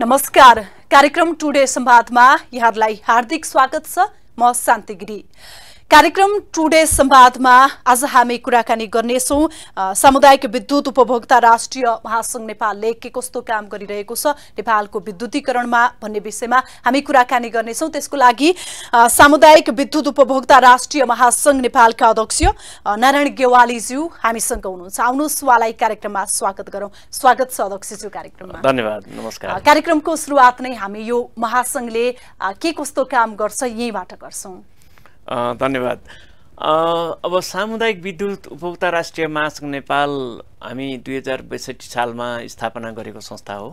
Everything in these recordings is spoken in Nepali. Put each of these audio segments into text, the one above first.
नमस्कार कार्यक्रम टुडे संवादमा यहाँहरूलाई हार्दिक स्वागत छ म शान्ति गिरी कार्यक्रम टुडे सम्वादमा आज हामी कुराकानी गर्नेछौँ सामुदायिक विद्युत उपभोक्ता राष्ट्रिय महासङ्घ नेपालले के कस्तो काम गरिरहेको छ नेपालको विद्युतीकरणमा भन्ने विषयमा हामी कुराकानी गर्नेछौँ त्यसको लागि सामुदायिक विद्युत उपभोक्ता राष्ट्रिय महासङ्घ नेपालका अध्यक्ष नारायण गेवालीज्यू हामीसँग हुनुहुन्छ आउनुहोस् उहाँलाई कार्यक्रममा स्वागत गरौँ स्वागत छ अध्यक्षज्यू कार्यक्रममा धन्यवाद नमस्कार कार्यक्रमको सुरुवात नै हामी यो महासङ्घले के कस्तो काम गर्छ यहीँबाट गर्छौँ धन्यवाद अब सामुदायिक विद्युत उपभोक्ता राष्ट्रिय महासङ्घ नेपाल हामी दुई हजार बैसठी सालमा स्थापना गरेको संस्था हो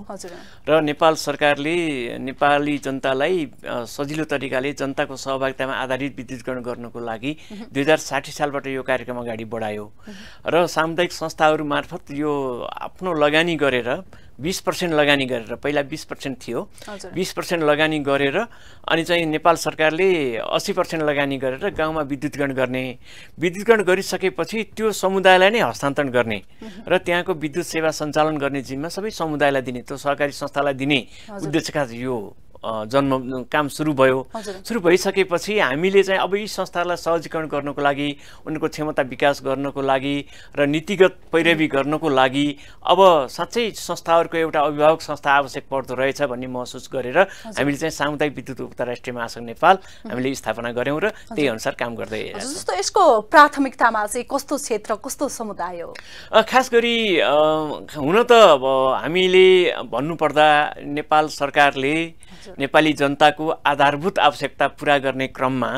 र नेपाल सरकारले नेपाली जनतालाई सजिलो तरिकाले जनताको सहभागितामा आधारित विद्युतकरण गर्नको लागि दुई हजार साठी सालबाट यो कार्यक्रम अगाडि बढायो र सामुदायिक संस्थाहरू मार्फत यो आफ्नो लगानी गरेर बिस पर्सेन्ट लगानी गरेर पहिला बिस पर्सेन्ट थियो बिस पर्सेन्ट लगानी गरेर अनि चाहिँ नेपाल सरकारले अस्सी पर्सेन्ट लगानी गरेर गाउँमा विद्युतकरण गर्ने विद्युतकरण गरिसकेपछि त्यो समुदायलाई नै हस्तान्तरण गर्ने र त्यहाँको विद्युत सेवा सञ्चालन गर्ने जिम्मा सबै समुदायलाई दिने त्यो सहकारी संस्थालाई दिने उद्देश्यका यो जन्म काम सुरु भयो सुरु भइसकेपछि हामीले चाहिँ अब यी संस्थाहरूलाई सहजीकरण गर्नको लागि उनको क्षमता विकास गर्नको लागि र नीतिगत पैरवी गर्नको लागि अब साँच्चै संस्थाहरूको एउटा अभिभावक संस्था आवश्यक पर्दो रहेछ भन्ने महसुस गरेर हामीले चाहिँ सामुदायिक विद्युत उपभोक्ता राष्ट्रिय महासङ्घ नेपाल हामीले स्थापना गऱ्यौँ र त्यही अनुसार काम गर्दै जस्तो यसको प्राथमिकतामा चाहिँ कस्तो क्षेत्र कस्तो समुदाय हो खास गरी हुन त अब हामीले भन्नुपर्दा नेपाल सरकारले नेपाली जनताको आधारभूत आवश्यकता पुरा गर्ने क्रममा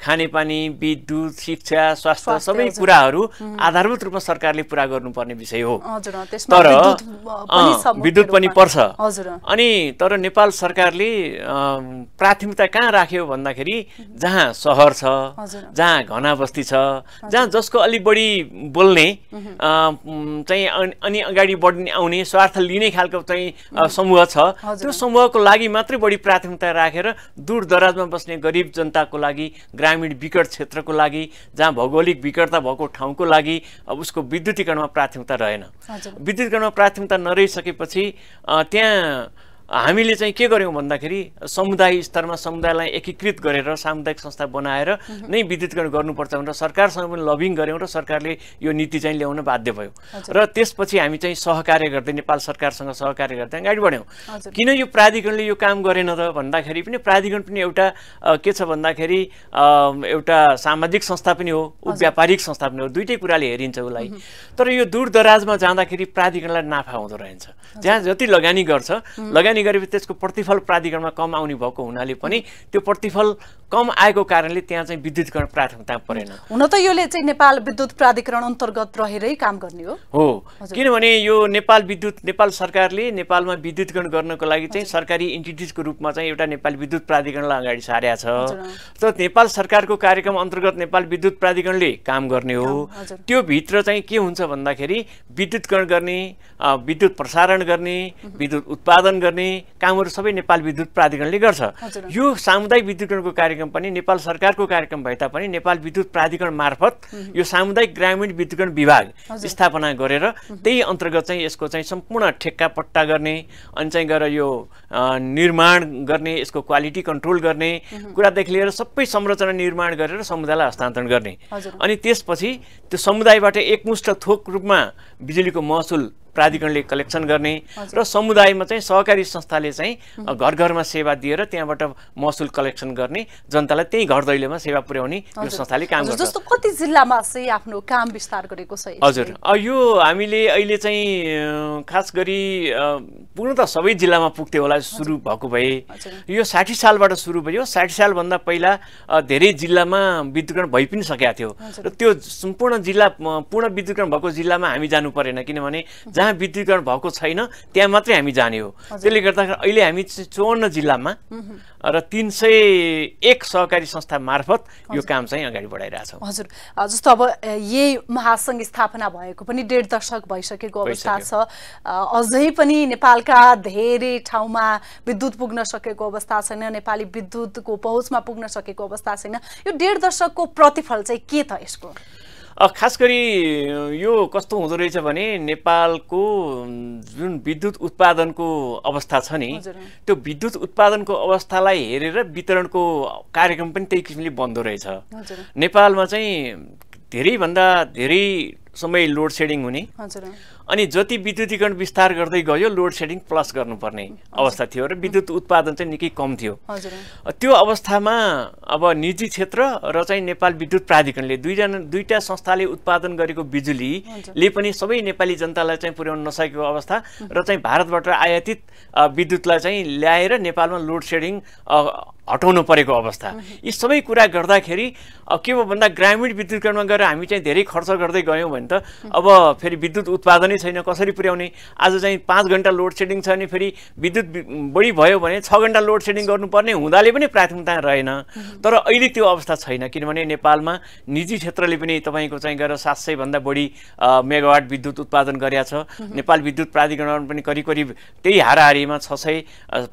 खानेपानी विद्युत शिक्षा स्वास्थ्य सबै कुराहरू आधारभूत रूपमा सरकारले पुरा गर्नुपर्ने विषय हो तर विद्युत पनि पर्छ अनि तर नेपाल सरकारले प्राथमिकता कहाँ राख्यो भन्दाखेरि जहाँ सहर छ जहाँ घना बस्ती छ जहाँ जसको अलि बढी बोल्ने चाहिँ अनि अगाडि बढ्ने आउने स्वार्थ लिने खालको चाहिँ समूह छ त्यो समूहको लागि मात्रै मात्रै बढी प्राथमिकता राखेर दूर दराजमा बस्ने गरिब जनताको लागि ग्रामीण विकट क्षेत्रको लागि जहाँ भौगोलिक विकटता भएको ठाउँको लागि अब उसको विद्युतीकरणमा प्राथमिकता रहेन विद्युतीकरणमा प्राथमिकता नरहिसकेपछि त्यहाँ हामीले चाहिँ के गर्यौँ भन्दाखेरि समुदाय स्तरमा समुदायलाई एकीकृत गरेर सामुदायिक संस्था बनाएर नै विद्युतीकरण गर्नुपर्छ भनेर सरकारसँग पनि लबिङ गऱ्यौँ र सरकारले यो नीति चाहिँ ल्याउन बाध्य भयो र त्यसपछि हामी चाहिँ सहकार्य गर्दै नेपाल सरकारसँग सहकार्य गर्दै अगाडि बढ्यौँ किन यो प्राधिकरणले यो काम गरेन त भन्दाखेरि पनि प्राधिकरण पनि एउटा के छ भन्दाखेरि एउटा सामाजिक संस्था पनि हो ऊ व्यापारिक संस्था पनि हो दुइटै कुराले हेरिन्छ उसलाई तर यो दूरदराजमा जाँदाखेरि प्राधिकरणलाई नाफा हुँदो रहेछ जहाँ जति लगानी गर्छ लगानी लगानी गरेपछि त्यसको प्रतिफल प्राधिकरणमा कम आउने भएको हुनाले पनि त्यो प्रतिफल कम आएको कारणले त्यहाँ चाहिँ विद्युतीकरण प्राथमिकता परेन हुन त यसले चाहिँ नेपाल विद्युत प्राधिकरण अन्तर्गत रहेरै काम गर्ने हो हो किनभने यो नेपाल विद्युत नेपाल सरकारले नेपालमा विद्युतीकरण गर्नको लागि चाहिँ सरकारी इन्टिटिजको रूपमा चाहिँ एउटा नेपाल विद्युत प्राधिकरणलाई अगाडि सारेको छ त नेपाल सरकारको कार्यक्रम अन्तर्गत नेपाल विद्युत प्राधिकरणले काम गर्ने हो त्यो भित्र चाहिँ के हुन्छ भन्दाखेरि विद्युतकरण गर्ने विद्युत प्रसारण गर्ने विद्युत उत्पादन गर्ने कामहरू सबै नेपाल विद्युत प्राधिकरणले गर्छ यो सामुदायिक विद्युतकरणको कार्य कार्यक्रम पनि नेपाल सरकारको कार्यक्रम भए तापनि नेपाल विद्युत प्राधिकरण मार्फत यो सामुदायिक ग्रामीण विद्युतकरण विभाग स्थापना गरेर त्यही अन्तर्गत चाहिँ यसको चाहिँ सम्पूर्ण ठेक्का पट्टा गर्ने अनि चाहिँ गएर यो निर्माण गर्ने यसको क्वालिटी कन्ट्रोल गर्ने कुरादेखि लिएर सबै संरचना निर्माण गरेर समुदायलाई हस्तान्तरण गर्ने अनि त्यसपछि त्यो समुदायबाट एकमुष्ट थोक रूपमा बिजुलीको महसुल प्राधिकरणले कलेक्सन गर्ने र समुदायमा चाहिँ सहकारी संस्थाले चाहिँ घर घरमा सेवा दिएर त्यहाँबाट महसुल कलेक्सन गर्ने जनतालाई त्यही घर दैलोमा सेवा पुर्याउने यो संस्थाले काम गर्छ जस्तो कति जिल्लामा चाहिँ आफ्नो काम विस्तार गरेको छ हजुर यो हामीले अहिले चाहिँ खास गरी पूर्ण त सबै जिल्लामा पुग्थ्यो होला सुरु भएको भए यो साठी सालबाट सुरु भयो साठी सालभन्दा पहिला धेरै जिल्लामा विद्युतकरण भइ पनि सकेको थियो र त्यो सम्पूर्ण जिल्ला पूर्ण विद्युतकरण भएको जिल्लामा हामी जानु परेन किनभने जहाँ जहाँ विद्युतीकरण भएको छैन त्यहाँ मात्रै हामी जाने हो त्यसले गर्दाखेरि अहिले हामी चौवन्न जिल्लामा र तिन सय एक सहकारी संस्था मार्फत यो काम चाहिँ अगाडि बढाइरहेछौँ हजुर जस्तो अब यही महासङ्घ स्थापना भएको पनि डेढ दशक भइसकेको अवस्था छ अझै पनि नेपालका धेरै ठाउँमा विद्युत पुग्न सकेको अवस्था छैन नेपाली विद्युतको पहुँचमा पुग्न सकेको अवस्था छैन यो डेढ दशकको प्रतिफल चाहिँ के त यसको खास गरी यो कस्तो हुँदो रहेछ भने नेपालको जुन विद्युत उत्पादनको अवस्था छ नि त्यो विद्युत उत्पादनको अवस्थालाई हेरेर वितरणको कार्यक्रम पनि त्यही किसिमले बन्दो रहेछ नेपालमा चाहिँ धेरैभन्दा धेरै समय लोड सेडिङ हुने अनि जति विद्युतीकरण विस्तार गर्दै गयो लोड सेडिङ प्लस गर्नुपर्ने अवस्था थियो र विद्युत उत्पादन चाहिँ निकै कम थियो त्यो अवस्थामा अब निजी क्षेत्र र चाहिँ नेपाल विद्युत प्राधिकरणले दुईजना दुईवटा संस्थाले उत्पादन गरेको बिजुलीले पनि सबै नेपाली जनतालाई चाहिँ पुर्याउन नसकेको अवस्था र चाहिँ भारतबाट आयातित विद्युतलाई चाहिँ ल्याएर नेपालमा लोड सेडिङ हटाउनु परेको अवस्था यी सबै कुरा गर्दाखेरि के भयो भन्दा ग्रामीण विद्युतकरणमा गएर हामी चाहिँ धेरै खर्च गर्दै गयौँ भने त अब फेरि विद्युत उत्पादनै नै छैन कसरी पुर्याउने आज चाहिँ पाँच घन्टा लोड सेडिङ छ भने फेरि विद्युत बढी भयो भने छ घन्टा लोड सेडिङ गर्नुपर्ने हुँदाले पनि प्राथमिकता रहेन तर अहिले त्यो अवस्था छैन किनभने नेपालमा निजी क्षेत्रले पनि तपाईँको चाहिँ गएर सात सयभन्दा बढी मेगावाट विद्युत उत्पादन गरेका छ नेपाल विद्युत प्राधिकरण पनि करिब करिब त्यही हाराहारीमा छ सय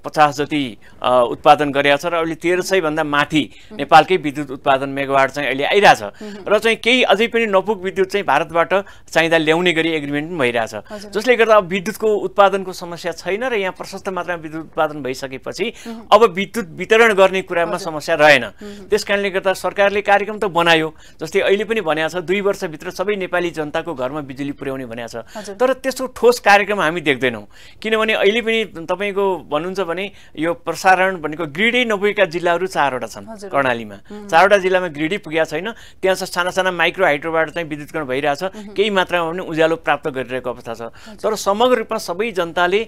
पचास जति उत्पादन गरेका छ र अहिले तेह्र सयभन्दा माथि नेपालकै विद्युत उत्पादन मेगावाट चाहिँ अहिले आइरहेछ र चाहिँ केही अझै पनि नपुग विद्युत चाहिँ भारतबाट चाहिँ ल्याउने गरी एग्रिमेन्ट पनि भइरहेछ जसले गर्दा अब विद्युतको उत्पादनको समस्या छैन र यहाँ प्रशस्त मात्रामा विद्युत उत्पादन भइसकेपछि अब विद्युत वितरण गर्ने कुरामा समस्या रहेन त्यस कारणले गर्दा सरकारले कार्यक्रम त बनायो जस्तै अहिले पनि भनेको छ दुई वर्षभित्र सबै नेपाली जनताको घरमा बिजुली पुर्याउने भनेको छ तर त्यस्तो ठोस कार्यक्रम हामी देख्दैनौँ किनभने अहिले पनि तपाईँको भन्नुहुन्छ भने यो प्रसारण भनेको ग्रिडै नपुगेका जिल्लाहरू चारवटा छन् कर्णालीमा चारवटा जिल्लामा ग्रिडै पुगेका छैन त्यहाँ साना साना माइक्रो हाइड्रोबाट चाहिँ विद्युतकरण भइरहेछ केही मात्रामा पनि उज्यालो प्राप्त गरिरहेको भइरहेको अवस्था छ तर समग्र रूपमा सबै जनताले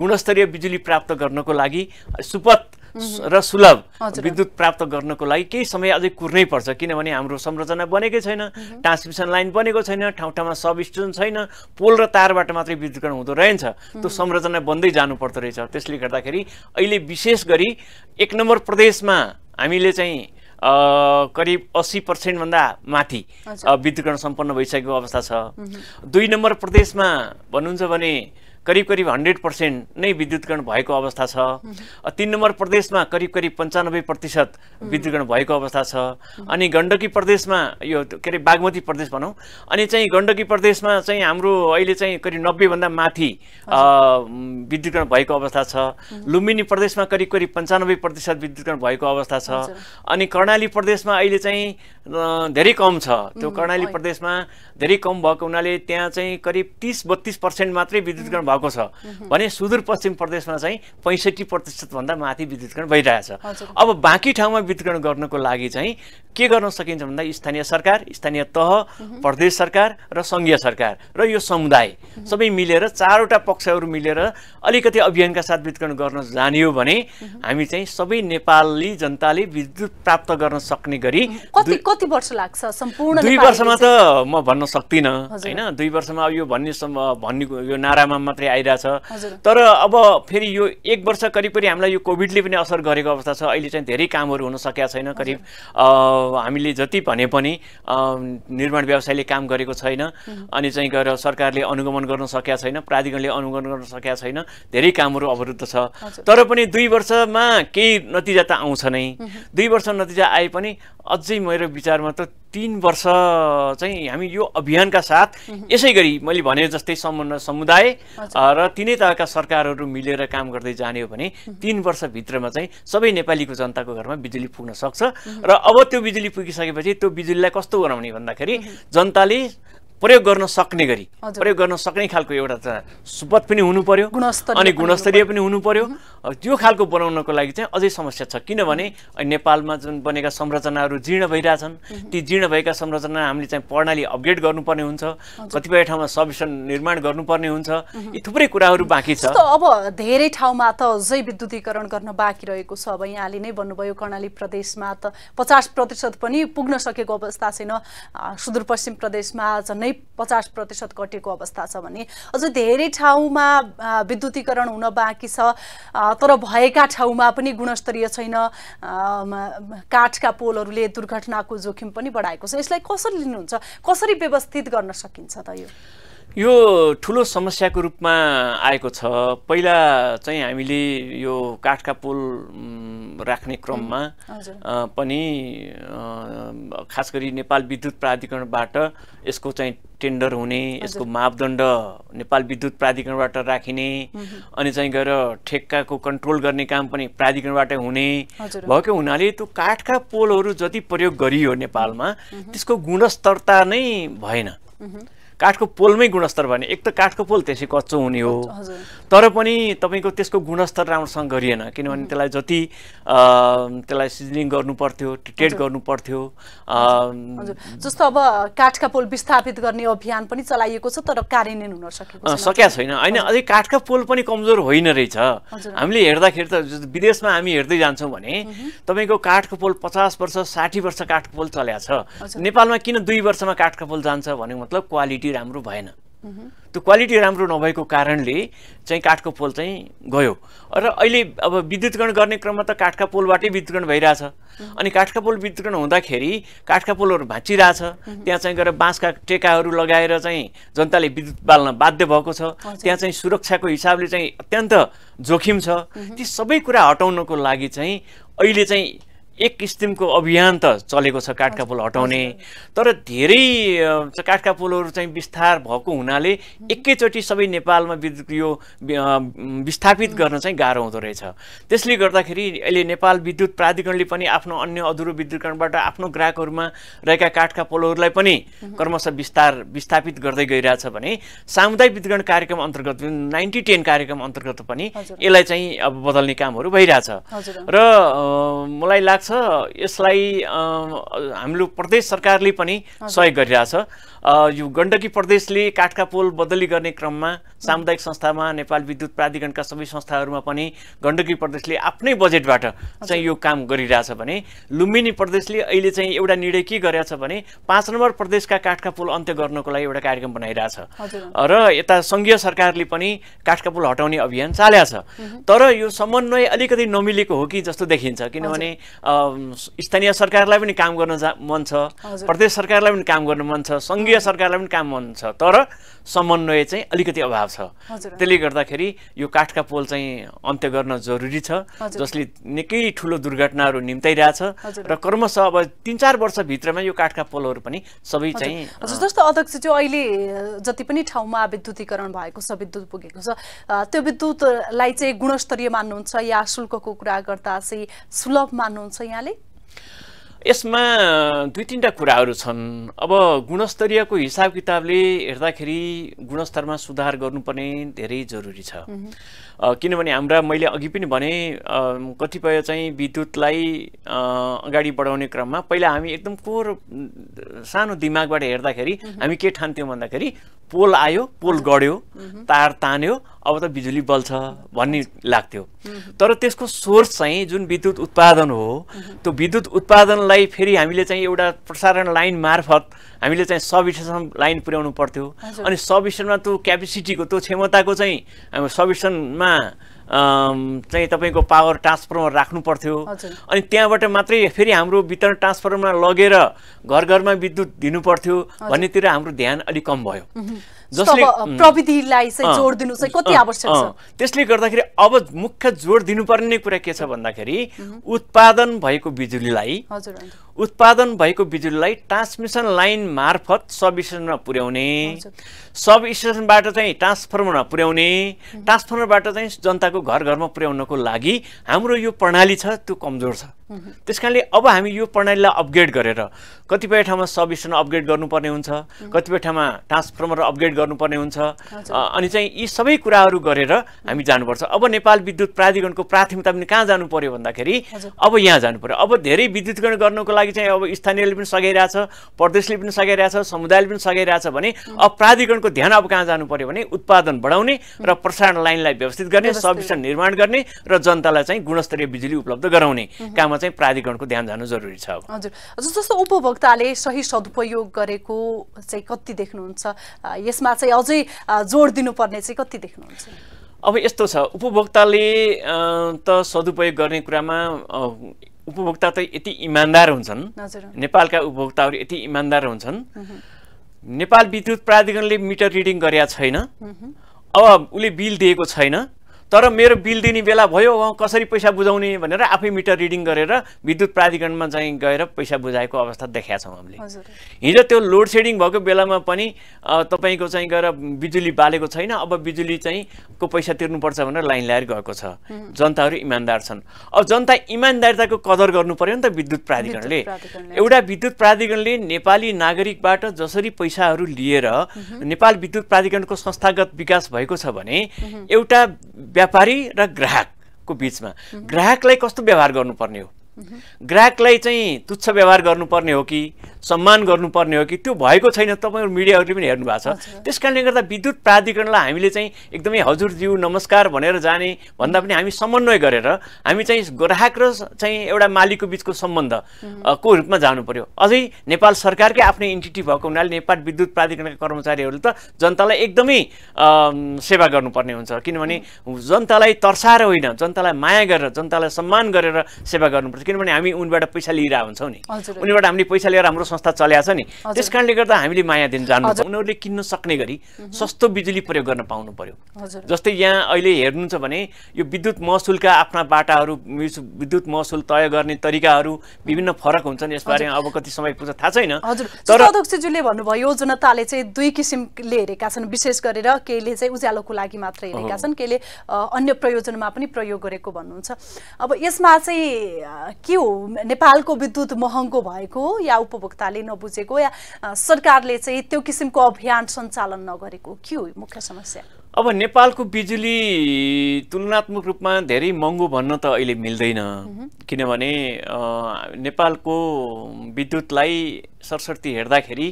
गुणस्तरीय बिजुली प्राप्त गर्नको लागि सुपथ र सुलभ विद्युत प्राप्त गर्नको लागि केही समय अझै कुर्नै पर्छ किनभने हाम्रो संरचना बनेकै छैन ट्रान्समिसन लाइन बनेको छैन ठाउँ ठाउँमा सब स्टेसन छैन पोल र तारबाट मात्रै विद्युतकरण हुँदो रहेछ त्यो संरचना बन्दै जानुपर्दो रहेछ त्यसले गर्दाखेरि अहिले विशेष गरी एक नम्बर प्रदेशमा हामीले चाहिँ करिब अस्सी पर्सेन्टभन्दा माथि विद्युतीकरण सम्पन्न भइसकेको अवस्था छ दुई नम्बर प्रदेशमा भन्नुहुन्छ भने करिब करिब हन्ड्रेड पर्सेन्ट नै विद्युतकरण भएको अवस्था छ तिन नम्बर प्रदेशमा करिब करिब पन्चानब्बे प्रतिशत विद्युतकरण भएको अवस्था छ अनि गण्डकी प्रदेशमा यो के अरे बागमती प्रदेश भनौँ अनि चाहिँ गण्डकी प्रदेशमा चाहिँ हाम्रो अहिले चाहिँ करिब नब्बेभन्दा माथि विद्युतकरण भएको अवस्था छ लुम्बिनी प्रदेशमा करिब करिब पन्चानब्बे प्रतिशत विद्युतकरण भएको अवस्था छ अनि कर्णाली प्रदेशमा अहिले चाहिँ धेरै कम छ त्यो कर्णाली प्रदेशमा धेरै कम भएको हुनाले त्यहाँ चाहिँ करिब तिस बत्तिस पर्सेन्ट मात्रै विद्युतकरण भएको छ भने सुदूरपश्चिम प्रदेशमा चाहिँ पैँसठी प्रतिशतभन्दा माथि विद्युतीकरण भइरहेछ अब बाँकी ठाउँमा विद्युतकरण गर्नको लागि चाहिँ के गर्न सकिन्छ भन्दा स्थानीय सरकार स्थानीय तह प्रदेश सरकार र सङ्घीय सरकार र यो समुदाय सबै मिलेर चारवटा पक्षहरू मिलेर अलिकति अभियानका साथ वितरण गर्न जाने भने हामी चाहिँ सबै नेपाली जनताले विद्युत प्राप्त गर्न सक्ने गरी कति कति वर्ष लाग्छ सम्पूर्ण दुई वर्षमा त म भन्न सक्दिनँ होइन दुई वर्षमा अब यो भन्ने भन्ने यो नारामा मात्रै आइरहेछ तर अब फेरि यो एक वर्ष करिब करिब हामीलाई यो कोभिडले पनि असर गरेको अवस्था छ अहिले चाहिँ धेरै कामहरू हुन सकेका छैन करिब हामीले जति भने पनि निर्माण व्यवसायले काम गरेको छैन अनि चाहिँ गएर सरकारले अनुगमन गर्न सकेका छैन प्राधिकरणले अनुगमन गर्न सकेका छैन धेरै कामहरू अवरुद्ध छ तर पनि दुई वर्षमा केही नतिजा त आउँछ नै दुई वर्ष नतिजा आए पनि अझै मेरो विचारमा त तिन वर्ष चाहिँ हामी यो अभियानका साथ यसै गरी मैले भने जस्तै सम्बन्ध समुदाय र तिनै तहका सरकारहरू मिलेर काम गर्दै जाने हो भने तिन वर्षभित्रमा चाहिँ सबै नेपालीको जनताको घरमा बिजुली पुग्न सक्छ र अब त्यो बिजुली पुगिसकेपछि त्यो बिजुलीलाई कस्तो बनाउने भन्दाखेरि जनताले प्रयोग गर्न सक्ने गरी प्रयोग गर्न सक्ने खालको एउटा सुपथ पनि हुनु पर्यो अनि गुणस्तरीय पनि हुनु पर्यो त्यो खालको बनाउनको लागि चाहिँ अझै समस्या छ किनभने mm-hmm. नेपालमा जुन बनेका संरचनाहरू जीर्ण भइरहेछन् mm-hmm. ती जीर्ण भएका संरचना हामीले चाहिँ प्रणाली अपग्रेड गर्नुपर्ने हुन्छ कतिपय ठाउँमा सबिसन निर्माण गर्नुपर्ने हुन्छ mm-hmm. यी थुप्रै कुराहरू बाँकी छ अब धेरै ठाउँमा त अझै विद्युतीकरण गर्न बाँकी रहेको छ अब यहाँले नै भन्नुभयो कर्णाली प्रदेशमा त पचास प्रतिशत पनि पुग्न सकेको अवस्था छैन सुदूरपश्चिम प्रदेशमा झन्नै पचास प्रतिशत घटेको अवस्था छ भने अझै धेरै ठाउँमा विद्युतीकरण हुन बाँकी छ तर भएका ठाउँमा पनि गुणस्तरीय छैन काठका पोलहरूले दुर्घटनाको जोखिम पनि बढाएको छ यसलाई कसरी लिनुहुन्छ कसरी व्यवस्थित गर्न सकिन्छ त यो यो ठुलो समस्याको रूपमा आएको छ पहिला चाहिँ हामीले यो काठका पुल राख्ने क्रममा पनि खास गरी नेपाल विद्युत प्राधिकरणबाट यसको चाहिँ टेन्डर हुने यसको मापदण्ड नेपाल विद्युत प्राधिकरणबाट राखिने अनि चाहिँ गएर ठेक्काको कन्ट्रोल गर्ने काम पनि प्राधिकरणबाट हुने भएको हुनाले त्यो काठका पोलहरू जति प्रयोग गरियो नेपालमा त्यसको गुणस्तरता नै भएन काठको पोलमै गुणस्तर भने एक त काठको पोल त्यसै कच्चो हुने हो तर पनि तपाईँको त्यसको गुणस्तर राम्रोसँग गरिएन किनभने त्यसलाई जति त्यसलाई सिजनिङ गर्नु पर्थ्यो ट्रिटेड गर्नु पर्थ्यो जस्तो अब काठका पोल विस्थापित गर्ने अभियान पनि चलाइएको छ तर कार्यान्वयन हुन सकेको सकेका छैन होइन अझै काठका पोल पनि कमजोर होइन रहेछ हामीले हेर्दाखेरि त विदेशमा हामी हेर्दै जान्छौँ भने तपाईँको काठको पोल पचास वर्ष साठी वर्ष काठको पोल चल्या नेपालमा किन दुई वर्षमा काठको पोल जान्छ भनेको मतलब क्वालिटी क्वालिटी राम्रो भएन त्यो क्वालिटी राम्रो नभएको कारणले चाहिँ काठको पोल चाहिँ गयो र अहिले अब विद्युतकरण गर्ने क्रममा त काठका पोलबाटै विद्युतकरण भइरहेछ अनि काठका पोल विद्युतकरण हुँदाखेरि काठका पोलहरू भाँचिरहेछ त्यहाँ चाहिँ गएर बाँसका टेकाहरू लगाएर चाहिँ जनताले विद्युत बाल्न बाध्य भएको छ त्यहाँ चाहिँ सुरक्षाको हिसाबले चाहिँ अत्यन्त जोखिम छ ती सबै कुरा हटाउनको लागि चाहिँ अहिले चाहिँ एक किसिमको अभियान त चलेको छ काठका पोल हटाउने तर धेरै काठका पोलहरू चाहिँ विस्तार भएको हुनाले एकैचोटि सबै नेपालमा विद्युत यो विस्थापित गर्न चाहिँ गाह्रो हुँदो रहेछ त्यसले गर्दाखेरि अहिले नेपाल विद्युत प्राधिकरणले पनि आफ्नो अन्य अधुरो विद्युतकरणबाट आफ्नो ग्राहकहरूमा रहेका काठका पोलहरूलाई पनि क्रमशः विस्तार विस्थापित गर्दै गइरहेछ भने सामुदायिक विद्युतकरण कार्यक्रम अन्तर्गत नाइन्टी टेन कार्यक्रम अन्तर्गत पनि यसलाई चाहिँ अब बदल्ने कामहरू भइरहेछ र मलाई लाग्छ छ यसलाई हाम्रो प्रदेश सरकारले पनि सहयोग गरिरहेछ यो गण्डकी प्रदेशले काठका पोल बदली गर्ने क्रममा सामुदायिक संस्थामा नेपाल विद्युत प्राधिकरणका सबै संस्थाहरूमा पनि गण्डकी प्रदेशले आफ्नै बजेटबाट चाहिँ यो काम गरिरहेछ भने लुम्बिनी प्रदेशले अहिले चाहिँ एउटा निर्णय के गरेछ भने पाँच नम्बर प्रदेशका काठका पुल अन्त्य गर्नको लागि एउटा कार्यक्रम बनाइरहेछ र यता सङ्घीय सरकारले पनि काठका पुल हटाउने अभियान चाल्या छ तर यो समन्वय अलिकति नमिलेको हो कि जस्तो देखिन्छ किनभने स्थानीय सरकारलाई पनि काम गर्न जा मन छ प्रदेश सरकारलाई पनि काम गर्न मन छ सङ्घीय सरकारलाई पनि काम मन छ तर समन्वय चाहिँ अलिकति अभाव छ त्यसले गर्दाखेरि यो काठका पोल चाहिँ अन्त्य गर्न जरुरी छ जसले निकै ठुलो दुर्घटनाहरू निम्ताइरहेछ र क्रमशः अब तिन चार वर्षभित्रमा यो काठका पोलहरू पनि सबै चाहिँ जस्तो अध्यक्ष त्यो अहिले जति पनि ठाउँमा विद्युतीकरण भएको छ विद्युत पुगेको छ त्यो विद्युतलाई चाहिँ गुणस्तरीय मान्नुहुन्छ या शुल्कको कुरा गर्दा चाहिँ सुलभ मान्नुहुन्छ यहाँले यसमा दुई तिनवटा कुराहरू छन् अब गुणस्तरीयको हिसाब किताबले हेर्दाखेरि गुणस्तरमा सुधार गर्नुपर्ने धेरै जरुरी छ किनभने हाम्रा मैले अघि पनि भने कतिपय चाहिँ विद्युतलाई अगाडि बढाउने क्रममा पहिला हामी एकदम पोहोर सानो दिमागबाट हेर्दाखेरि हामी के ठान्थ्यौँ भन्दाखेरि पोल आयो पोल गढ्यो तार तान्यो अब त बिजुली बल्छ भन्ने लाग्थ्यो तर त्यसको सोर्स चाहिँ जुन विद्युत उत्पादन हो त्यो विद्युत उत्पादनलाई फेरि हामीले चाहिँ एउटा प्रसारण लाइन मार्फत हामीले चाहिँ सब स्टेसन लाइन पुर्याउनु पर्थ्यो अनि सब स्टेसनमा त्यो क्यापेसिटीको त्यो क्षमताको चाहिँ सब स्टेसनमा चाहिँ तपाईँको पावर ट्रान्सफर्मर राख्नु पर्थ्यो अनि त्यहाँबाट मात्रै फेरि हाम्रो वितरण ट्रान्सफर्मरमा लगेर घर घरमा विद्युत दिनुपर्थ्यो पर्थ्यो भन्नेतिर हाम्रो ध्यान अलिक कम भयो जसले प्रविधिलाई चाहिँ जोड कति आवश्यक छ त्यसले गर्दाखेरि अब मुख्य जोड दिनुपर्ने कुरा के छ भन्दाखेरि उत्पादन भएको बिजुलीलाई उत्पादन भएको बिजुलीलाई ट्रान्समिसन लाइन मार्फत सब स्टेसनमा पुर्याउने सब स्टेसनबाट चाहिँ ट्रान्सफर्मरमा पुर्याउने ट्रान्सफर्मरबाट चाहिँ जनताको घर घरमा पुर्याउनको लागि हाम्रो यो प्रणाली छ त्यो कमजोर छ त्यस कारणले अब हामी यो प्रणालीलाई अपग्रेड गरेर कतिपय ठाउँमा सब स्टेसन अपग्रेड गर्नुपर्ने हुन्छ कतिपय ठाउँमा ट्रान्सफर्मर अपग्रेड गर्नुपर्ने हुन्छ अनि चाहिँ यी सबै कुराहरू गरेर हामी जानुपर्छ अब नेपाल विद्युत प्राधिकरणको प्राथमिकता पनि कहाँ जानु पर्यो भन्दाखेरि अब यहाँ जानु पर्यो अब धेरै विद्युतीकरण गर्नको लागि चाहिँ अब स्थानीयले पनि सघाइरहेछ प्रदेशले पनि सघाइरहेछ समुदायले पनि सघाइरहेछ भने अब प्राधिकरणको ध्यान अब कहाँ जानु पर्यो भने उत्पादन बढाउने र प्रसारण लाइनलाई व्यवस्थित गर्ने सब स्टेसन निर्माण गर्ने र जनतालाई चाहिँ गुणस्तरीय बिजुली उपलब्ध गराउने काम चाहिँ प्राधिकरणको ध्यान जानु जरुरी छ अब हजुर जस्तो उपभोक्ताले सही सदुपयोग गरेको चाहिँ कति देख्नुहुन्छ यसमा चाहिँ अझै जोड दिनुपर्ने चाहिँ कति देख्नुहुन्छ अब यस्तो छ उपभोक्ताले त सदुपयोग गर्ने कुरामा उपभोक्ता त यति इमान्दार हुन्छन् नेपालका उपभोक्ताहरू यति इमान्दार हुन्छन् नेपाल विद्युत प्राधिकरणले मिटर रिडिङ गरेका छैन अब उसले बिल दिएको छैन तर मेरो बिल दिने बेला भयो कसरी पैसा बुझाउने भनेर आफै मिटर रिडिङ गरेर विद्युत प्राधिकरणमा चाहिँ गएर पैसा बुझाएको अवस्था देखाएको छौँ हामीले हिजो त्यो लोड सेडिङ भएको बेलामा पनि तपाईँको चाहिँ गएर बिजुली बालेको छैन अब बिजुली चाहिँ को पैसा तिर्नुपर्छ भनेर लाइन ल्याएर गएको छ जनताहरू इमान्दार छन् अब जनता इमान्दारिताको कदर गर्नु पर्यो नि त विद्युत प्राधिकरणले एउटा विद्युत प्राधिकरणले नेपाली नागरिकबाट जसरी पैसाहरू लिएर नेपाल विद्युत प्राधिकरणको संस्थागत विकास भएको छ भने एउटा व्यापारी र ग्राहकको बिचमा ग्राहकलाई कस्तो व्यवहार गर्नुपर्ने हो ग्राहकलाई चाहिँ तुच्छ व्यवहार गर्नुपर्ने हो कि सम्मान गर्नुपर्ने हो कि त्यो भएको छैन तपाईँहरू मिडियाहरूले पनि हेर्नु भएको छ त्यस कारणले गर्दा विद्युत प्राधिकरणलाई हामीले चाहिँ एकदमै हजुरज्यू नमस्कार भनेर जाने भन्दा पनि हामी समन्वय गरेर हामी चाहिँ ग्राहक र चाहिँ एउटा मालिकको बिचको सम्बन्ध को रूपमा जानु पर्यो अझै नेपाल सरकारकै आफ्नै इन्टिटी भएको हुनाले नेपाल विद्युत प्राधिकरणका कर्मचारीहरूले त जनतालाई एकदमै सेवा गर्नुपर्ने हुन्छ किनभने जनतालाई तर्साएर होइन जनतालाई माया गरेर जनतालाई सम्मान गरेर सेवा गर्नुपर्छ किनभने हामी उनीबाट पैसा लिइरहेको हुन्छौँ नि उनीबाट हामीले पैसा लिएर हाम्रो संस्था चलाएको छ नि त्यस कारणले गर्दा हामीले माया दिन जान्नु उनीहरूले किन्न सक्ने गरी सस्तो बिजुली प्रयोग गर्न पाउनु पर्यो जस्तै यहाँ अहिले हेर्नुहुन्छ भने यो विद्युत महसुलका आफ्ना बाटाहरू विद्युत महसुल तय गर्ने तरिकाहरू विभिन्न फरक हुन्छन् यसबारे अब कति समय पुग्छ थाहा छैन तर अध्यक्षज्यूले भन्नुभयो जनताले चाहिँ दुई किसिमले हेरेका छन् विशेष गरेर केहीले चाहिँ उज्यालोको लागि मात्र हेरेका छन् केहीले अन्य प्रयोजनमा पनि प्रयोग गरेको भन्नुहुन्छ अब यसमा चाहिँ के हो नेपालको विद्युत महँगो भएको या उपभोक्ता जनताले नबुझेको या सरकारले चाहिँ त्यो किसिमको अभियान सञ्चालन नगरेको के हो मुख्य समस्या अब नेपालको बिजुली तुलनात्मक रूपमा धेरै महँगो भन्न त अहिले मिल्दैन किनभने नेपालको विद्युतलाई सरस्वती हेर्दाखेरि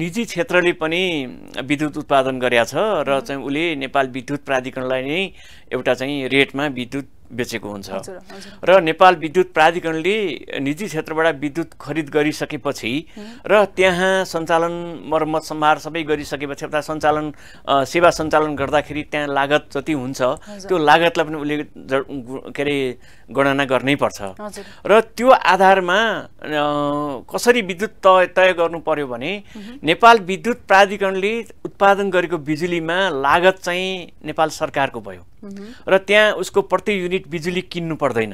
निजी क्षेत्रले पनि विद्युत उत्पादन गरेका छ र चाहिँ उसले नेपाल विद्युत प्राधिकरणलाई नै एउटा चाहिँ रेटमा विद्युत बेचेको हुन्छ र नेपाल विद्युत प्राधिकरणले निजी क्षेत्रबाट विद्युत खरिद गरिसकेपछि र त्यहाँ सञ्चालन मर्मत सम्हार सबै गरिसकेपछि अर्थात् सञ्चालन सेवा सञ्चालन गर्दाखेरि त्यहाँ लागत जति हुन्छ त्यो लागतलाई पनि उसले के अरे गणना गर्नै पर्छ र त्यो आधारमा कसरी विद्युत तय तय गर्नु पर्यो भने नेपाल विद्युत प्राधिकरणले उत्पादन गरेको बिजुलीमा लागत चाहिँ नेपाल सरकारको भयो र त्यहाँ उसको प्रति युनिट बिजुली किन्नु पर्दैन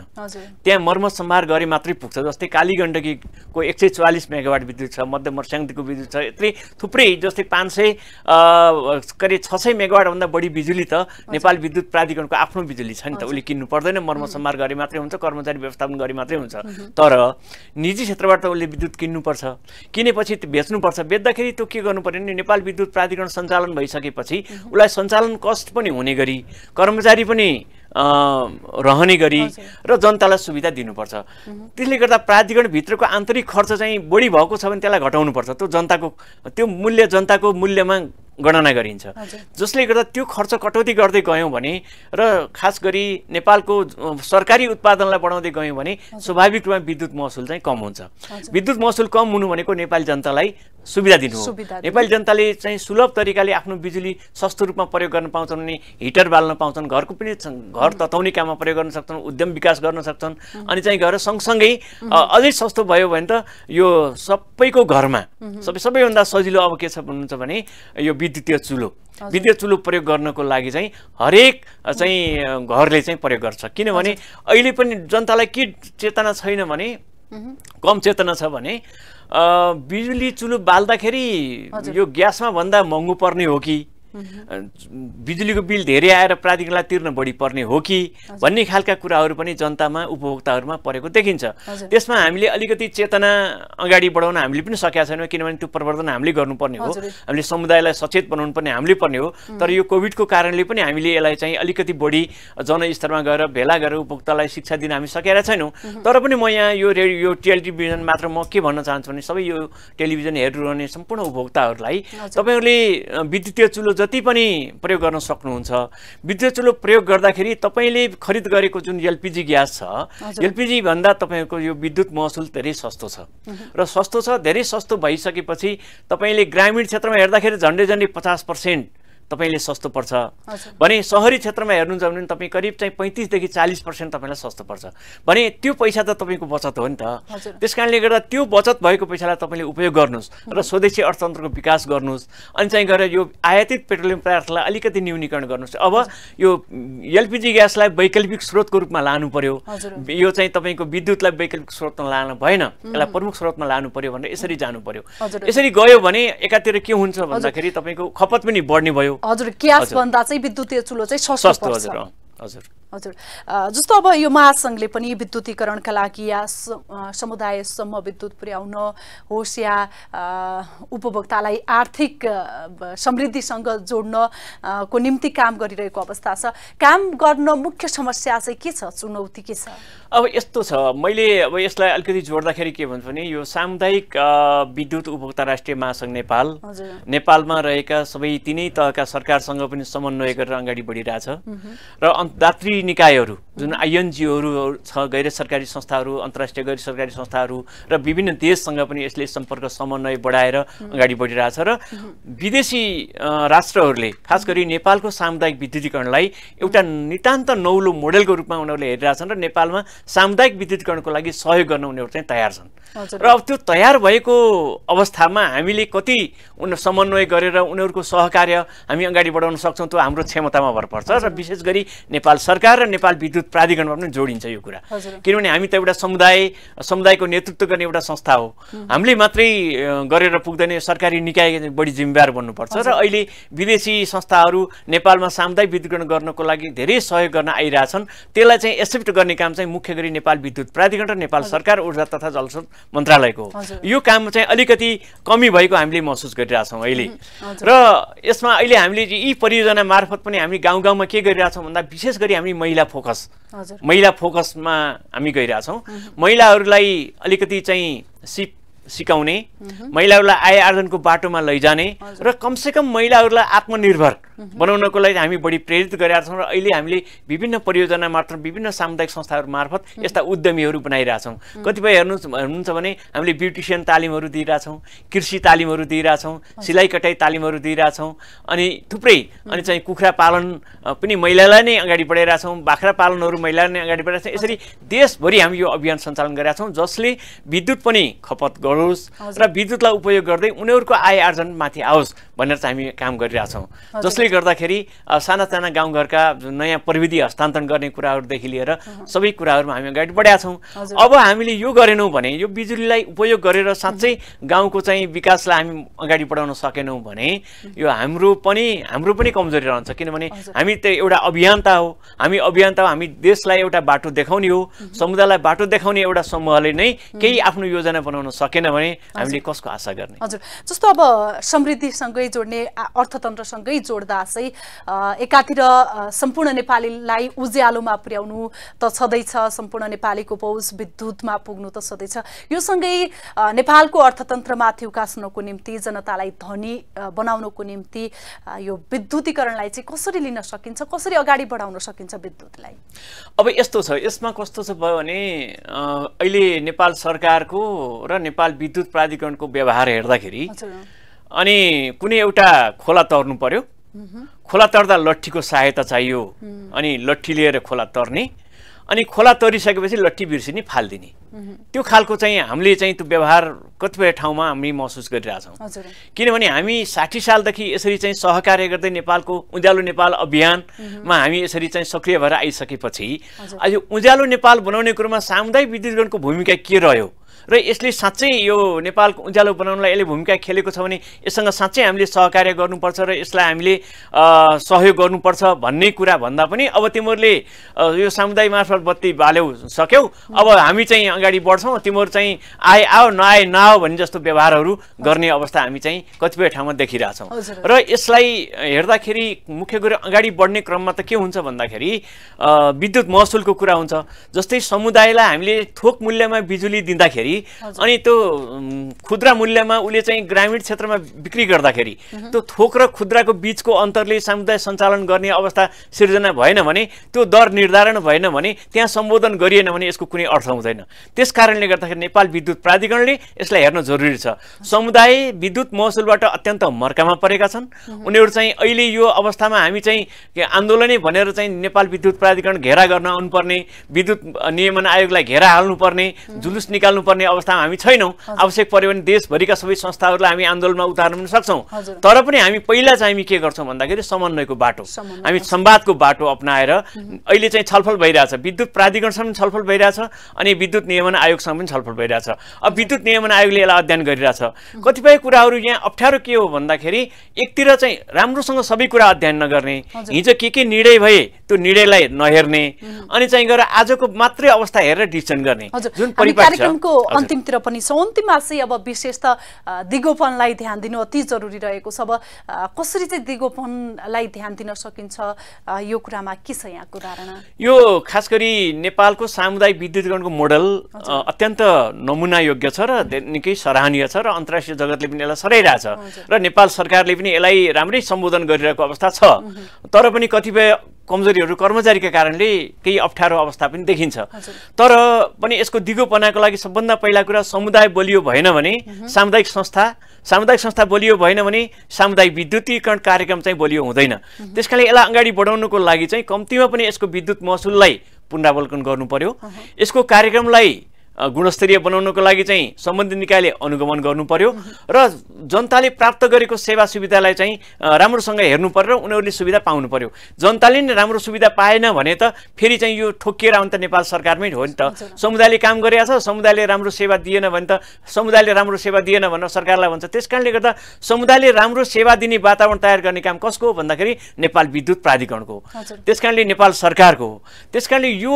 त्यहाँ मर्मत सम्हार गरे मात्रै पुग्छ जस्तै काली गण्डकीको एक सय चालिस मेगावाट विद्युत छ मध्य मर्स्याङदीको विद्युत छ यत्रै थुप्रै जस्तै पाँच सय करिब छ सय मेगावाटभन्दा बढी बिजुली त नेपाल विद्युत प्राधिकरणको आफ्नो बिजुली छ नि त उसले किन्नु पर्दैन मर्मत सम्हार गरे मात्रै हुन्छ कर्मचारी व्यवस्थापन गरे मात्रै हुन्छ तर निजी क्षेत्रबाट उसले विद्युत किन्नुपर्छ किनेपछि बेच्नुपर्छ बेच्दाखेरि त्यो के गर्नु पर्यो भने नेपाल विद्युत प्राधिकरण सञ्चालन भइसकेपछि उसलाई सञ्चालन कस्ट पनि हुने गरी कर्म कर्मचारी पनि रहने गरी र जनतालाई सुविधा दिनुपर्छ त्यसले गर्दा प्राधिकरणभित्रको आन्तरिक खर्च चाहिँ बढी भएको छ भने त्यसलाई घटाउनुपर्छ त्यो जनताको त्यो मूल्य जनताको मूल्यमा गणना गरिन्छ जसले गर्दा त्यो खर्च कटौती गर्दै गयौँ भने र खास गरी नेपालको सरकारी उत्पादनलाई बढाउँदै गयौँ भने स्वाभाविक रूपमा विद्युत महसुल चाहिँ कम हुन्छ विद्युत महसुल कम हुनु भनेको नेपाली जनतालाई सुविधा दिनु नेपाली जनताले चाहिँ सुलभ तरिकाले आफ्नो बिजुली सस्तो रूपमा प्रयोग गर्न पाउँछन् भने हिटर बाल्न पाउँछन् घरको पनि घर तताउने काममा प्रयोग गर्न सक्छन् उद्यम विकास गर्न सक्छन् अनि चाहिँ गएर सँगसँगै अझै सस्तो भयो भने त यो सबैको घरमा सबै सबैभन्दा सजिलो अब के छ भन्नुहुन्छ भने यो विद्युतीय चुलो विद्युत चुलो प्रयोग गर्नको लागि चाहिँ हरेक चाहिँ घरले चाहिँ प्रयोग गर्छ किनभने अहिले पनि जनतालाई के चेतना छैन भने कम चेतना छ भने बिजुली चुलो बाल्दाखेरि यो ग्यासमा भन्दा महँगो पर्ने हो कि बिजुलीको बिल धेरै आएर प्राधिकरणलाई तिर्न बढी पर्ने हो कि भन्ने खालका कुराहरू पनि जनतामा उपभोक्ताहरूमा परेको देखिन्छ त्यसमा हामीले अलिकति चेतना अगाडि बढाउन हामीले पनि सकेका छैनौँ किनभने त्यो परिवर्तन हामीले गर्नुपर्ने हो हामीले समुदायलाई सचेत बनाउनु पर्ने हामीले पर्ने हो तर यो कोभिडको कारणले पनि हामीले यसलाई चाहिँ अलिकति बढी जनस्तरमा गएर भेला गरेर उपभोक्तालाई शिक्षा दिन हामी सकेका छैनौँ तर पनि म यहाँ यो रेडियो यो टेलिभिजन मात्र म के भन्न चाहन्छु भने सबै यो टेलिभिजन हेरिरहने सम्पूर्ण उपभोक्ताहरूलाई तपाईँहरूले विद्युतीय चुलो जति पनि प्रयोग गर्न सक्नुहुन्छ विद्युत चुलो प्रयोग गर्दाखेरि तपाईँले खरिद गरेको जुन एलपिजी ग्यास छ भन्दा तपाईँको यो विद्युत महसुल धेरै सस्तो छ र सस्तो छ धेरै सस्तो भइसकेपछि तपाईँले ग्रामीण क्षेत्रमा हेर्दाखेरि झन्डै झन्डै पचास पर्सेन्ट तपाईँले सस्तो पर्छ भने सहरी क्षेत्रमा हेर्नुहुन्छ भने तपाईँ करिब चाहिँ पैँतिसदेखि चालिस पर्सेन्ट तपाईँलाई सस्तो पर्छ भने त्यो पैसा त तपाईँको बचत हो नि त त्यस कारणले गर्दा त्यो बचत भएको पैसालाई तपाईँले उपयोग गर्नुहोस् र स्वदेशी अर्थतन्त्रको विकास गर्नुहोस् अनि चाहिँ गएर यो आयातित पेट्रोलियम पदार्थलाई अलिकति न्यूनीकरण गर्नुहोस् अब यो एलपिजी ग्यासलाई वैकल्पिक स्रोतको रूपमा लानु पर्यो यो चाहिँ तपाईँको विद्युतलाई वैकल्पिक स्रोतमा लानु भएन यसलाई प्रमुख स्रोतमा लानु पर्यो भनेर यसरी जानु पर्यो यसरी गयो भने एकातिर के हुन्छ भन्दाखेरि तपाईँको खपत पनि बढ्ने भयो हजुर ग्यास भन्दा चाहिँ विद्युतीय चुलो चाहिँ सस्तो हजुर हजुर जस्तो अब यो महासङ्घले पनि विद्युतीकरणका लागि या समुदायसम्म विद्युत पुर्याउन होस् या उपभोक्तालाई आर्थिक समृद्धिसँग को निम्ति काम गरिरहेको अवस्था छ काम गर्न मुख्य समस्या चाहिँ के छ चुनौती के छ अब यस्तो छ मैले अब यसलाई अलिकति जोड्दाखेरि के भन्छु भने यो सामुदायिक विद्युत उपभोक्ता राष्ट्रिय महासङ्घ नेपाल नेपालमा रहेका सबै तिनै तहका सरकारसँग पनि समन्वय गरेर अगाडि बढिरहेछ र दात्री निकायहरू जुन आइएनजिओहरू छ गैर सरकारी संस्थाहरू अन्तर्राष्ट्रिय गैर सरकारी संस्थाहरू र विभिन्न देशसँग पनि यसले सम्पर्क समन्वय बढाएर अगाडि बढिरहेछ र विदेशी राष्ट्रहरूले खास गरी नेपालको सामुदायिक विद्युतीकरणलाई एउटा नितान्त नौलो मोडेलको रूपमा उनीहरूले हेरिरहेछन् र नेपालमा सामुदायिक विद्युतीकरणको लागि सहयोग गर्न उनीहरू चाहिँ तयार छन् र अब त्यो तयार भएको अवस्थामा हामीले कति उन समन्वय गरेर उनीहरूको सहकार्य हामी अगाडि बढाउन सक्छौँ त्यो हाम्रो क्षमतामा भर पर्छ र विशेष गरी नेपाल सरकार र नेपाल विद्युत प्राधिकरणमा पनि जोडिन्छ यो कुरा किनभने हामी त एउटा समुदाय समुदायको नेतृत्व गर्ने एउटा संस्था हो हामीले मात्रै गरेर पुग्दैन सरकारी निकाय बढी जिम्मेवार बन्नुपर्छ र अहिले विदेशी संस्थाहरू नेपालमा सामुदायिक विद्युतकरण गर्नको लागि धेरै सहयोग गर्न आइरहेछन् त्यसलाई चाहिँ एक्सेप्ट गर्ने काम चाहिँ मुख्य गरी नेपाल विद्युत प्राधिकरण र नेपाल सरकार ऊर्जा तथा जलस्रोत मन्त्रालयको हो यो काम चाहिँ अलिकति कमी भएको हामीले महसुस गरिरहेछौँ अहिले र यसमा अहिले हामीले यी परियोजना मार्फत पनि हामी गाउँ गाउँमा के गरिरहेछौँ भन्दा विशेष गरी हामी महिला फोकस महिला फोकसमा हामी गइरहेछौँ महिलाहरूलाई अलिकति चाहिँ सि सिकाउने महिलाहरूलाई आय आर्जनको बाटोमा लैजाने र कमसेकम महिलाहरूलाई आत्मनिर्भर बनाउनको लागि हामी बढी प्रेरित गरेका छौँ र अहिले हामीले विभिन्न परियोजना मार्फत विभिन्न सामुदायिक संस्थाहरू मार्फत यस्ता उद्यमीहरू बनाइरहेछौँ कतिपय हेर्नु हुनुहुन्छ भने हामीले ब्युटिसियन तालिमहरू दिइरहेछौँ कृषि तालिमहरू दिइरहेछौँ सिलाइ कटाइ तालिमहरू दिइरहेछौँ अनि थुप्रै अनि चाहिँ कुखुरा पालन पनि महिलालाई नै अगाडि बढाइरहेछौँ बाख्रा पालनहरू महिलालाई नै अगाडि बढाइरहेछौँ यसरी देशभरि हामी यो अभियान सञ्चालन गरेका छौँ जसले विद्युत पनि खपत गरोस् र विद्युतलाई उपयोग गर्दै उनीहरूको आय आर्जन माथि आओस् भनेर चाहिँ हामी काम गरिरहेछौँ जसले गर्दाखेरि साना साना गाउँघरका नयाँ प्रविधि हस्तान्तरण गर्ने कुराहरूदेखि लिएर सबै कुराहरूमा हामी अगाडि बढाएका छौँ अब हामीले यो गरेनौँ भने यो बिजुलीलाई उपयोग गरेर साँच्चै गाउँको चाहिँ विकासलाई हामी अगाडि बढाउन सकेनौँ भने यो हाम्रो पनि हाम्रो पनि कमजोरी रहन्छ किनभने हामी त एउटा अभियन्ता हो हामी अभियन्ता हामी देशलाई एउटा बाटो देखाउने हो समुदायलाई बाटो देखाउने एउटा समूहले नै केही आफ्नो योजना बनाउन सकेन भने हामीले कसको आशा गर्ने हजुर जस्तो अब समृद्धिसँगै जोड्ने अर्थतन्त्रसँगै जोड्दा चाहिँ एकातिर सम्पूर्ण नेपालीलाई उज्यालोमा पुर्याउनु त छँदैछ सम्पूर्ण नेपालीको पौष विद्युतमा पुग्नु त छँदैछ यो सँगै नेपालको अर्थतन्त्रमाथि उकास्नको निम्ति जनतालाई धनी बनाउनको निम्ति यो विद्युतीकरणलाई चाहिँ कसरी लिन सकिन्छ कसरी अगाडि बढाउन सकिन्छ विद्युतलाई अब यस्तो छ यसमा कस्तो छ भयो भने अहिले नेपाल सरकारको र नेपाल विद्युत प्राधिकरणको व्यवहार हेर्दाखेरि अनि कुनै एउटा खोला तर्नु पर्यो खोला तर्दा लट्ठीको सहायता चाहियो अनि लट्ठी लिएर खोला तर्ने अनि खोला तरिसकेपछि लट्ठी बिर्सिने फालिदिने त्यो खालको चाहिँ हामीले चाहिँ त्यो व्यवहार कतिपय ठाउँमा हामी महसुस गरिरहेछौँ किनभने हामी साठी सालदेखि यसरी चाहिँ सहकार्य गर्दै नेपालको उज्यालो नेपाल अभियानमा हामी यसरी चाहिँ सक्रिय भएर आइसकेपछि आज उज्यालो नेपाल बनाउने कुरोमा सामुदायिक विद्युतगणको भूमिका के रह्यो र यसले साँच्चै यो नेपालको उज्यालो बनाउनलाई यसले भूमिका खेलेको छ भने यससँग साँच्चै हामीले सहकार्य गर्नुपर्छ र यसलाई हामीले सहयोग गर्नुपर्छ भन्ने कुरा भन्दा पनि अब तिमीहरूले यो सामुदायिक मार्फत बत्ती बाल्यौ सक्यौ अब हामी चाहिँ अगाडि बढ्छौँ तिमीहरू चाहिँ आए आऊ नआए नआओ भन्ने जस्तो व्यवहारहरू गर्ने अवस्था हामी चाहिँ कतिपय ठाउँमा देखिरहेछौँ र यसलाई हेर्दाखेरि मुख्य कुरो अगाडि बढ्ने क्रममा त के हुन्छ भन्दाखेरि विद्युत महसुलको कुरा हुन्छ जस्तै समुदायलाई हामीले थोक मूल्यमा बिजुली दिँदाखेरि गर्दाखेरि अनि त्यो खुद्रा मूल्यमा उसले चाहिँ ग्रामीण क्षेत्रमा बिक्री गर्दाखेरि त्यो थोक र खुद्राको बिचको अन्तरले समुदाय सञ्चालन गर्ने अवस्था सिर्जना भएन भने त्यो दर निर्धारण भएन भने त्यहाँ सम्बोधन गरिएन भने यसको कुनै अर्थ हुँदैन त्यस कारणले गर्दाखेरि नेपाल विद्युत प्राधिकरणले यसलाई हेर्न जरुरी छ समुदाय विद्युत महसुलबाट अत्यन्त मर्कामा परेका छन् उनीहरू चाहिँ अहिले यो अवस्थामा हामी चाहिँ आन्दोलनै भनेर चाहिँ नेपाल विद्युत प्राधिकरण घेरा गर्न आउनुपर्ने विद्युत नियमन आयोगलाई घेरा हाल्नुपर्ने जुलुस निकाल्नुपर्ने पर्ने अवस्थामा हामी छैनौँ आवश्यक पर्यो भने देशभरिका सबै संस्थाहरूलाई हामी आन्दोलनमा उतार्न पनि सक्छौँ तर पनि हामी पहिला चाहिँ हामी के गर्छौँ भन्दाखेरि समन्वयको बाटो हामी संवादको बाटो अप्नाएर अहिले चाहिँ छलफल भइरहेछ विद्युत प्राधिकरणसँग पनि छलफल भइरहेछ अनि विद्युत नियमन आयोगसँग पनि छलफल भइरहेछ अब विद्युत नियमन आयोगले यसलाई अध्ययन गरिरहेछ कतिपय कुराहरू यहाँ अप्ठ्यारो के हो भन्दाखेरि एकतिर चाहिँ राम्रोसँग सबै कुरा अध्ययन नगर्ने हिजो के के निर्णय भए त्यो निर्णयलाई नहेर्ने अनि चाहिँ गएर आजको मात्रै अवस्था हेरेर डिसिसन गर्ने जुन परिपाटीको अन्तिमतिर पनि छौँ अन्तिममा चाहिँ अब विशेष त दिगोपनलाई ध्यान दिनु अति जरुरी रहेको छ अब कसरी चाहिँ दिगोपनलाई ध्यान दिन सकिन्छ यो कुरामा के छ यहाँको धारणा यो खास गरी नेपालको सामुदायिक विद्युतीकरणको मोडल अत्यन्त नमुना योग्य छ र निकै सराहनीय छ र अन्तर्राष्ट्रिय जगतले पनि यसलाई सराइरहेछ र नेपाल सरकारले पनि यसलाई राम्रै सम्बोधन गरिरहेको अवस्था छ तर पनि कतिपय कमजोरीहरू कर्मचारीका कारणले केही अप्ठ्यारो अवस्था पनि देखिन्छ तर पनि यसको दिगोपनाको लागि सबभन्दा पहिला कुरा समुदाय बलियो भएन भने सामुदायिक संस्था सामुदायिक संस्था बलियो भएन भने सामुदायिक विद्युतीकरण कार्यक्रम चाहिँ बलियो हुँदैन त्यस कारणले यसलाई अगाडि बढाउनुको लागि चाहिँ कम्तीमा पनि यसको विद्युत महसुललाई पुनरावलोकन गर्नु पर्यो यसको कार्यक्रमलाई गुणस्तरीय बनाउनको लागि चाहिँ सम्बन्धित निकायले अनुगमन गर्नु पर्यो र जनताले प्राप्त गरेको सेवा सुविधालाई चाहिँ राम्रोसँग हेर्नु पर्यो र उनीहरूले सुविधा पाउनु पर्यो जनताले नै राम्रो सुविधा पाएन भने त फेरि चाहिँ यो ठोकिएर आउनु त नेपाल सरकारमै हो नि त समुदायले काम गरेका छ समुदायले राम्रो सेवा दिएन भने त समुदायले राम्रो सेवा दिएन भनेर सरकारलाई भन्छ त्यस कारणले गर्दा समुदायले राम्रो सेवा दिने वातावरण तयार गर्ने काम कसको हो भन्दाखेरि नेपाल विद्युत प्राधिकरणको हो त्यस कारणले नेपाल सरकारको हो त्यस कारणले यो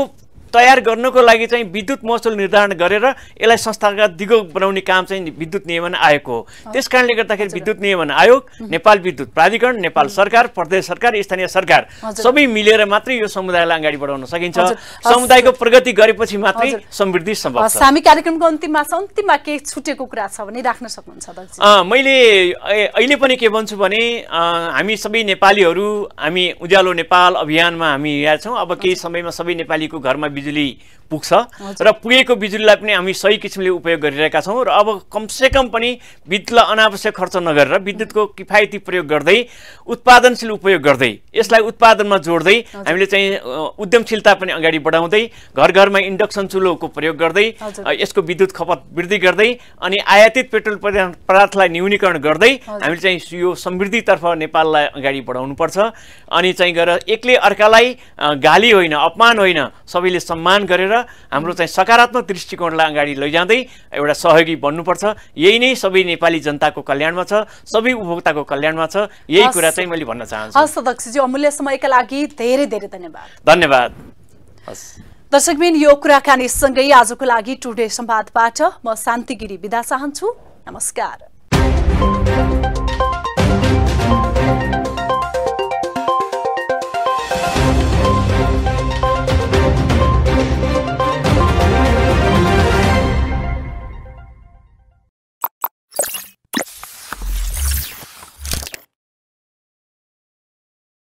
तयार गर्नको लागि चाहिँ विद्युत महसुल निर्धारण गरेर यसलाई संस्थागत दिगो बनाउने काम चाहिँ विद्युत नियमन आयोग हो त्यस कारणले गर्दाखेरि विद्युत नियमन आयोग नेपाल विद्युत प्राधिकरण नेपाल सरकार प्रदेश सरकार स्थानीय सरकार सबै मिलेर मात्रै यो समुदायलाई अगाडि बढाउन सकिन्छ समुदायको प्रगति गरेपछि मात्रै समृद्धि सम्भव छ हामी कार्यक्रमको अन्तिममा के छुटेको कुरा छ भने राख्न सक्नुहुन्छ मैले अहिले पनि के भन्छु भने हामी सबै नेपालीहरू हामी उज्यालो नेपाल अभियानमा हामी यहाँ छौँ अब केही समयमा सबै नेपालीको घरमा बिजुली पुग्छ र पुगेको बिजुलीलाई पनि हामी सही किसिमले उपयोग गरिरहेका छौँ र अब कमसेकम पनि विद्युतलाई अनावश्यक खर्च नगरेर विद्युतको किफायती प्रयोग गर्दै उत्पादनशील उपयोग गर्दै यसलाई उत्पादनमा जोड्दै हामीले चाहिँ उद्यमशीलता पनि अगाडि बढाउँदै घर घरमा इन्डक्सन चुलोको प्रयोग गर्दै यसको विद्युत खपत वृद्धि गर्दै अनि आयातित पेट्रोल पदार्थलाई न्यूनीकरण गर्दै हामीले चाहिँ यो समृद्धितर्फ नेपाललाई अगाडि बढाउनुपर्छ अनि चाहिँ गएर एक्लै अर्कालाई गाली होइन अपमान होइन सबैले सम्मान गरेर हाम्रो चाहिँ सकारात्मक दृष्टिकोणलाई अगाडि लैजाँदै एउटा सहयोगी बन्नुपर्छ यही नै सबै नेपाली जनताको कल्याणमा छ सबै उपभोक्ताको कल्याणमा छ यही कुरा चाहिँ मैले भन्न चाहन्छु हस् अध्यक्षजी अमूल्य समयका लागि धेरै धेरै धन्यवाद धन्यवाद हस् दर्शकबिन यो कुराकानीसँगै आजको लागि टुडे संवादबाट म शान्तिगिरी विदा चाहन्छु नमस्कार